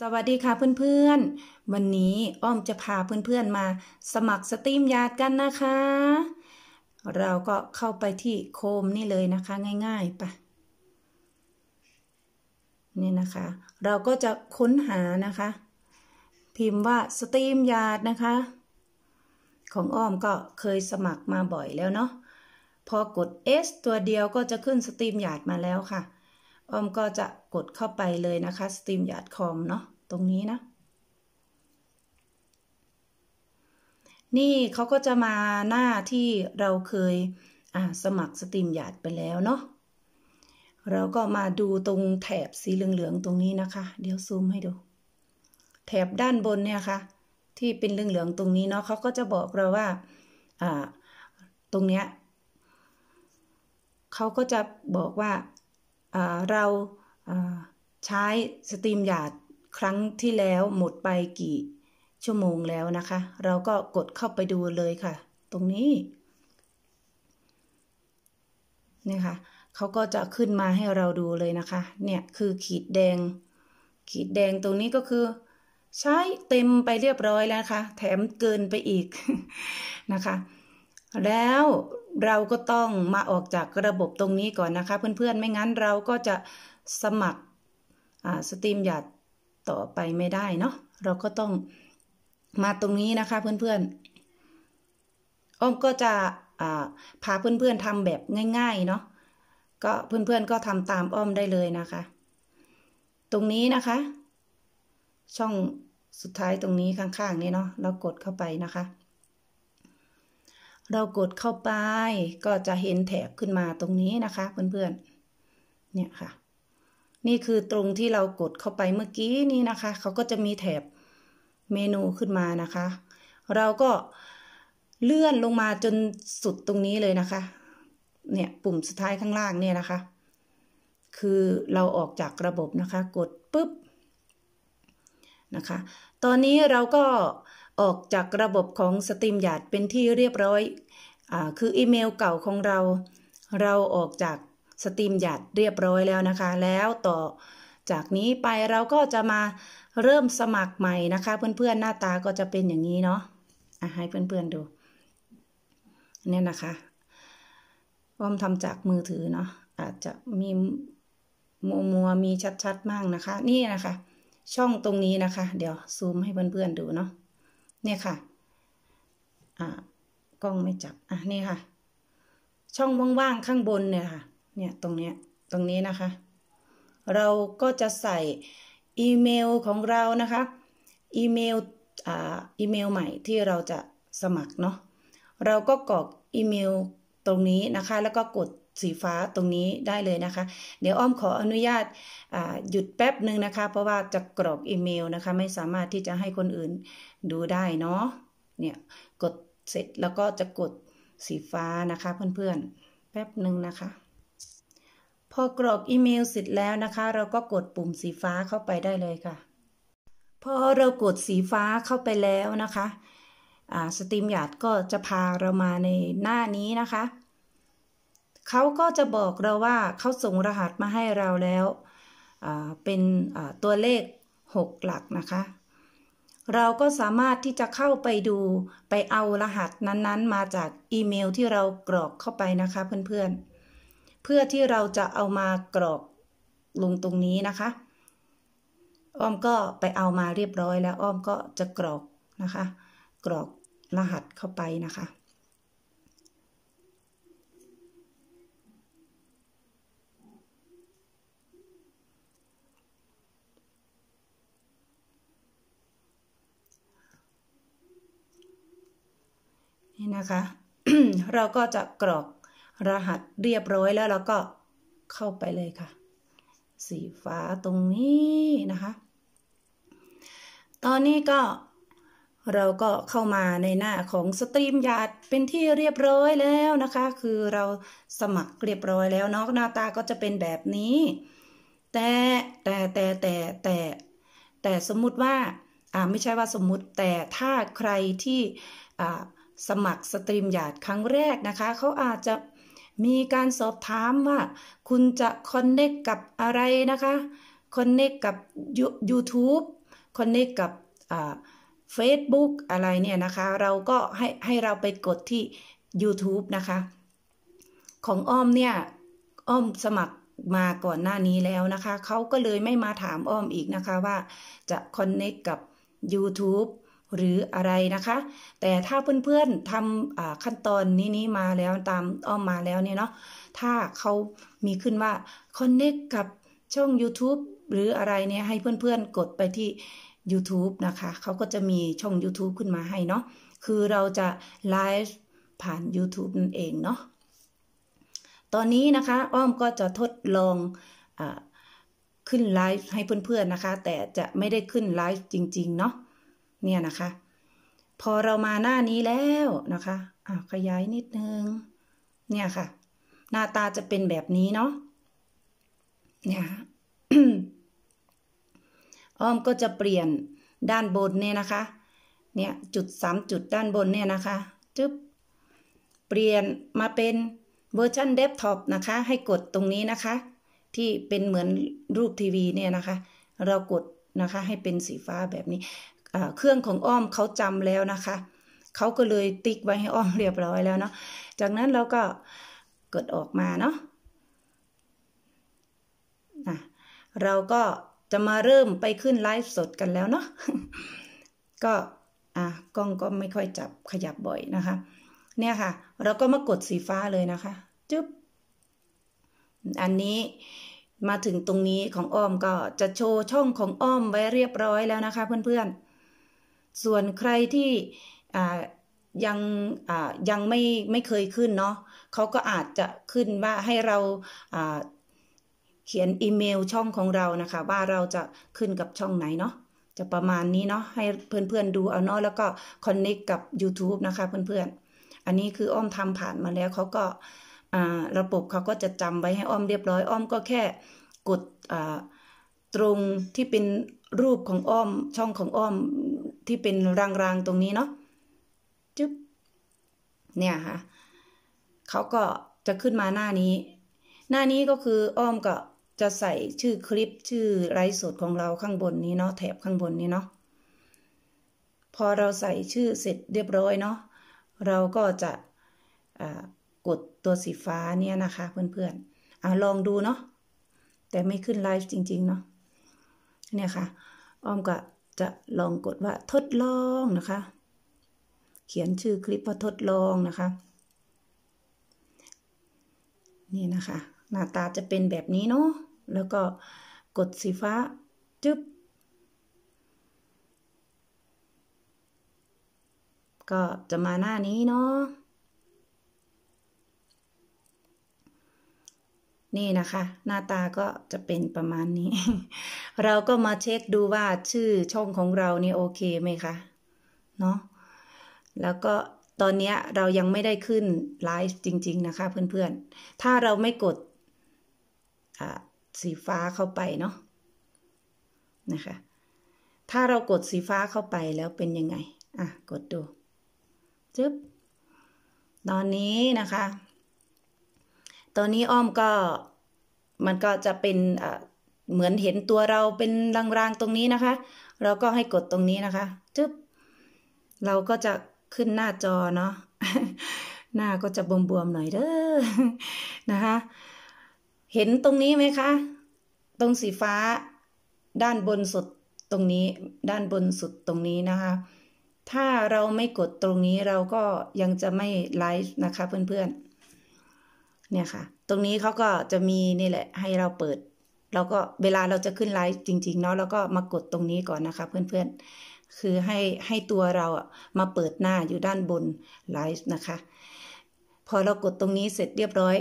สวัสดีค่ะเพื่อนๆ วันนี้อ้อมจะพาเพื่อนๆ มาสมัครสตรีมยาดกันนะคะ เราก็เข้าไปที่โคมนี่เลยนะคะง่ายๆปะนี่นะคะ เราก็จะค้นหานะคะพิมพ์ว่าสตรีมยาดนะคะ ของอ้อมก็เคยสมัครมาบ่อยแล้วเนาะพอกด S ตัวเดียวก็จะขึ้นสตรีมยาดมาแล้วค่ะอ้อมก็จะกดเข้าไปเลยนะคะ StreamYard.com เนาะตรงนี้นะ นี่เขาก็จะมาหน้าที่เราเคยสมัครสตรีมหยาดไปแล้วเนาะเราก็มาดูตรงแถบสีเหลืองๆตรงนี้นะคะ เดี๋ยวซูมให้ดู แถบด้านบนเนี่ยคะ่ะ ที่เป็นเหลืองๆตรงนี้เนาะเขาก็จะบอกเราว่าตรงเนี้ยเขาก็จะบอกว่าเราใช้สตรีมหยาดครั้งที่แล้วหมดไปกี่ชั่วโมงแล้วนะคะ เราก็กดเข้าไปดูเลยค่ะ ตรงนี้นะคะเขาก็จะขึ้นมาให้เราดูเลยนะคะ เนี่ยคือขีดแดง ขีดแดงตรงนี้ก็คือใช้เต็มไปเรียบร้อยแล้วนะคะแถมเกินไปอีกนะคะ แล้วเราก็ต้องมาออกจากระบบตรงนี้ก่อนนะคะ เพื่อนๆ ไม่งั้นเราก็จะสมัครสตรีมหยาดต่อไปไม่ได้เนาะ เราก็ต้องมาตรงนี้นะคะเพื่อนๆ อ้อมก็จะพาเพื่อนๆทำแบบง่ายๆเนาะ ก็เพื่อนๆก็ทำตามอ้อมได้เลยนะคะ ตรงนี้นะคะ ช่องสุดท้ายตรงนี้ข้างๆนี้เนาะเรากดเข้าไปนะคะเรากดเข้าไป ก็จะเห็นแถบขึ้นมาตรงนี้นะคะ เพื่อนๆ เนี่ยค่ะ นี่คือตรงที่เรากดเข้าไปเมื่อกี้นี้นะคะเขาก็จะมีแถบเมนูขึ้นมานะคะ เราก็เลื่อนลงมาจนสุดตรงนี้เลยนะคะ เนี่ย ปุ่มสุดท้ายข้างล่างเนี่ยนะคะ คือเราออกจากระบบนะคะ กดปุ๊บ นะคะ ตอนนี้เราก็ออกจากระบบของสตรีมยาดเป็นที่เรียบร้อยอคืออีเมลเก่าของเรา เราออกจากสตรีมยาดเรียบร้อยแล้วนะคะ แล้วต่อจากนี้ไปเราก็จะมาเริ่มสมัครใหม่นะคะ เพื่อนๆ หน้าตาก็จะเป็นอย่างนี้เนาะให้เพื่อนๆดู เนี่ยนะคะร้อมทำจากมือถือเนาะ อาจจะมีมัวมัวมีชัดๆ มากนะคะ นี่นะคะ ช่องตรงนี้นะคะ เดี๋ยวซูม ให้เพื่อนๆดูเนาะเนี่ยค่ะ อ่ากล้องไม่ จับ อ่ะนี่ค่ะ ช่องว่างๆ ข้างบนเนี่ยค่ะ เนี่ย ตรงเนี้ย ตรงนี้นะคะ เราก็จะใส่อีเมลของเรานะคะ อีเมล อ่า อีเมลใหม่ที่เราจะสมัครเนาะ เราก็กรอกอีเมลตรงนี้นะคะ แล้วก็กดสีฟ้าตรงนี้ได้เลยนะคะ เดี๋ยวอ้อมขออนุญาตหยุดแป๊บหนึ่งนะคะ เพราะว่าจะกรอกอีเมลนะคะ ไม่สามารถที่จะให้คนอื่นดูได้เนาะ เนี่ยกดเสร็จแล้วก็จะกดสีฟ้านะคะ เพื่อนๆแป๊บหนึ่งนะคะ พอกรอกอีเมลเสร็จแล้วนะคะเราก็กดปุ่มสีฟ้าเข้าไปได้เลยค่ะ พอเรากดสีฟ้าเข้าไปแล้วนะคะสตรีมยาร์ดก็จะพาเรามาในหน้านี้นะคะเขาก็จะบอกเราว่าเขาส่งรหัสมาให้เราแล้ว เป็นตัวเลข6หลักนะคะ เราก็สามารถที่จะเข้าไปดูไปเอารหัสนั้นๆ มาจากอีเมลที่เรากรอกเข้าไปนะคะเพื่อนๆ เพื่อที่เราจะเอามากรอกลงตรงนี้นะคะ อ้อมก็ไปเอามาเรียบร้อยแล้วอ้อมก็จะกรอกนะคะ กรอกรหัสเข้าไปนะคะะคะเราก็จะกรอกรหัสเรียบร้อยแล้วเราก็เข้าไปเลยค่ะ สีฟ้าตรงนี้นะคะ ตอนนี้ก็เราก็เข้ามาในหน้าของสตรีมยาดเป็นที่เรียบร้อยแล้วนะคะ คือเราสมัครเรียบร้อยแล้วเนาะหน้าตาก็จะเป็นแบบนี้ แต่แต่แต่แต่แต่แต่สมมุติว่าอ่าไม่ใช่ว่าสมมุติแต่ถ้าใครที่อ่าสมัครสตรีมหยาดครั้งแรกนะคะเขาอาจจะมีการสอบถามว่า คุณจะคอนเนคกับอะไรนะคะคอนเนคกับ YouTube คอนเนคกับเฟซบุ๊กอะไรเนี่ยนะคะ เราก็ให้ให้เราไปกดที่ YouTube นะคะ ของอ้อม เนี่ยอ้อมสมัครมาก่อนหน้านี้แล้วนะคะ เขาก็เลยไม่มาถามอ้อมอีกนะคะว่าจะคอนเนคกับ YouTube หรืออะไรนะคะ แต่ถ้าเพื่อนๆทำขั้นตอนนี้นี้มาแล้วตามอ้อมมาแล้วเนี่ยเนาะ ถ้าเขามีขึ้นว่า Connect กับช่อง YouTube หรืออะไรเนี่ยให้เพื่อนๆ กดไปที่ YouTube นะคะ เขาก็จะมีช่อง YouTube ขึ้นมาให้เนาะ คือเราจะไลฟ์ผ่าน YouTube นั่นเองเนาะ ตอนนี้นะคะอ้อมก็จะทดลองอขึ้นไลฟ์ให้เพื่อนๆนะคะ แต่จะไม่ได้ขึ้นไลฟ์จริงๆเนาะเนี่ยนะคะ พอเรามาหน้านี้แล้วนะคะอ่าขยายนิดนึง เนี่ยค่ะ หน้าตาจะเป็นแบบนี้เนาะเนี่ยอ้อมก็จะเปลี่ยนด้านบนเนี่ยนะคะ เนี่ย จุดสามจุดด้านบนเนี่ยนะคะ จึ๊บเปลี่ยนมาเป็นเวอร์ชันเดสก์ท็อปนะคะ ให้กดตรงนี้นะคะ ที่เป็นเหมือนรูปทีวีเนี่ยนะคะ เรากดนะคะ ให้เป็นสีฟ้าแบบนี้เครื่องของอ้อมเขาจำแล้วนะคะ เขาก็เลยติ๊กไว้ให้อ้อมเรียบร้อยแล้วเนาะ จากนั้นเราก็กดออกมาเนาะนะเราก็จะมาเริ่มไปขึ้นไลฟ์สดกันแล้วเนาะ ก็อ่ะกล้องก็ไม่ค่อยจับขยับบ่อยนะคะ เนี่ยค่ะ เราก็มากดสีฟ้าเลยนะคะจึ๊บ อันนี้มาถึงตรงนี้ของอ้อมก็จะโชว์ช่องของอ้อมไว้เรียบร้อยแล้วนะคะ เพื่อนๆส่วนใครที่ยังยังไม่ไม่เคยขึ้นเนาะเขาก็อาจจะขึ้นว่าให้เราเขียนอีเมลช่องของเรานะคะ ว่าเราจะขึ้นกับช่องไหนเนาะจะประมาณนี้เนาะให้เพื่อนๆดูเอาเนาะแล้วก็คอนเนคกับ YouTube นะคะเพื่อนๆ อันนี้คืออ้อมทำผ่านมาแล้วเขาก็ระบบเขาก็จะจำไว้ให้อ้อมเรียบร้อยอ้อมก็แค่กดตรงที่เป็นรูปของอ้อมช่องของอ้อมที่เป็นราง ๆ ตรงนี้เนาะจึ๊บ เนี่ยค่ะเขาก็จะขึ้นมาหน้านี้ หน้านี้ก็คืออ้อมก็จะใส่ชื่อคลิปชื่อไลฟ์สดของเราข้างบนนี้เนาะแถบข้างบนนี้เนาะ พอเราใส่ชื่อเสร็จเรียบร้อยเนาะ เราก็จะกดตัวสีฟ้าเนี่ยนะคะเพื่อนๆออลองดูเนาะ แต่ไม่ขึ้นไลฟ์จริง ๆ เนาะเนี่ยค่ะ อ้อมก็จะลองกดว่าทดลองนะคะ เขียนชื่อคลิปว่าทดลองนะคะ นี่นะคะ หน้าตาจะเป็นแบบนี้เนาะ แล้วก็กดสีฟ้าจึ๊บ ก็จะมาหน้านี้เนาะนี่นะคะ หน้าตาก็จะเป็นประมาณนี้ เราก็มาเช็คดูว่าชื่อช่องของเรานี่โอเคไหมคะเนาะแล้วก็ตอนนี้เรายังไม่ได้ขึ้นไลฟ์จริงๆ นะคะเพื่อนๆถ้าเราไม่กด สีฟ้าเข้าไปเนาะนะคะ ถ้าเรากดสีฟ้าเข้าไปแล้วเป็นยังไงอ่ะกดดูจึ๊บตอนนี้นะคะตอนนี้อ้อมก็มันก็จะเป็นเหมือนเห็นตัวเราเป็นราง ๆ ตรงนี้นะคะ เราก็ให้กดตรงนี้นะคะ จึ๊บเราก็จะขึ้นหน้าจอเนาะหน้าก็จะบวม ๆ หน่อยเด้อนะคะ เห็นตรงนี้ไหมคะ ตรงสีฟ้า ด้านบนสุดตรงนี้ ด้านบนสุดตรงนี้นะคะ ถ้าเราไม่กดตรงนี้เราก็ยังจะไม่ไลฟ์นะคะเพื่อน ๆเนี่ยค่ะ ตรงนี้เขาก็จะมีนี่แหละให้เราเปิด เราก็เวลาเราจะขึ้นไลฟ์จริงๆเนาะแล้วก็มากดตรงนี้ก่อนนะคะเพื่อนๆ คือให้ให้ตัวเราอะมาเปิดหน้าอยู่ด้านบนไลฟ์นะคะ พอเรากดตรงนี้เสร็จเรียบร้อย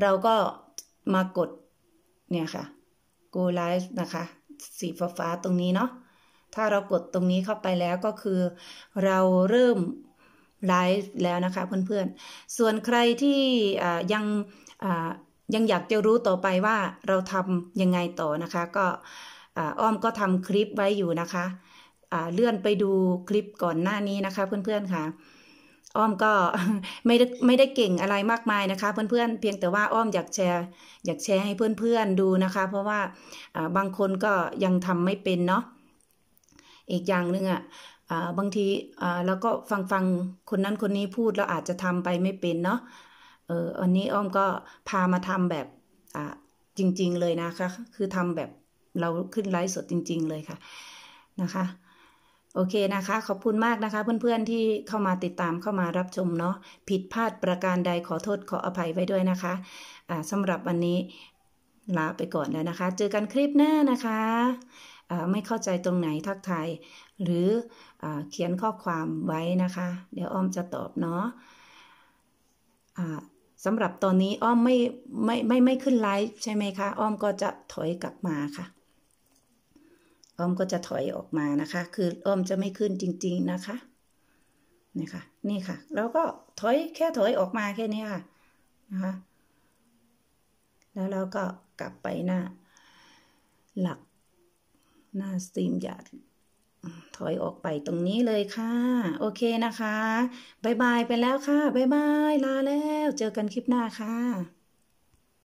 เราก็มากด เนี่ยค่ะ go live นะคะสีฟ้าๆตรงนี้เนาะ ถ้าเรากดตรงนี้เข้าไปแล้วก็คือ เราเริ่มไลฟ์แล้วนะคะ เพื่อนๆ ส่วนใครที่ยังยังอยากจะรู้ต่อไปว่าเราทำยังไงต่อนะคะ ก็อ้อมก็ทำคลิปไว้อยู่นะคะเลื่อนไปดูคลิปก่อนหน้านี้นะคะ เพื่อนๆค่ะ อ้อมก็ไม่ได้ไม่ได้เก่งอะไรมากมายนะคะ เพื่อนๆเพียงแต่ว่าอ้อมอยากแชร์ อยากแชร์ให้เพื่อนๆดูนะคะ เพราะว่าบางคนก็ยังทำไม่เป็นเนาะ อีกอย่างหนึ่งอะ่ะบางทีแล้วก็ฟังฟังคนนั้นคนนี้พูดเราอาจจะทำไปไม่เป็นเนาะเอออันนี้อ้อมก็พามาทำแบบจริง ๆเลยนะคะ คือทำแบบเราขึ้นไลฟ์สดจริง ๆ เลยค่ะนะคะ โอเคนะคะ ขอบคุณมากนะคะเพื่อนๆที่เข้ามาติดตามเข้ามารับชมเนาะผิดพลาดประการใดขอโทษขออภัยไว้ด้วยนะคะะสำหรับวันนี้ลาไปก่อนแล้วนะคะ เจอกันคลิปหน้านะคะไม่เข้าใจตรงไหนทักทาย หรืออเขียนข้อความไว้นะคะ เดี๋ยวอ้อมจะตอบเนาะะสำหรับตอนนี้อ้อมไม่ไม่ไมไม่ไม่ขึ้นไลฟ์ใช่ไหมคะอ้อมก็จะถอยกลับมาค่ะอ้อมก็จะถอยออกมานะคะ คืออ้อมจะไม่ขึ้นจริงๆนะคะ นี่ค่ะ นี่ค่ะแล้วก็ถอยแค่ถอยออกมาแค่นี้ค่ะนะคะแล้วเราก็กลับไปหน้าหลักหน้าสตรีมยาดถอยออกไปตรงนี้เลยค่ะ โอเคนะคะบาย บายไปแล้วค่ะบาย บาย ลา แล้ว เจอกันคลิปหน้าค่ะ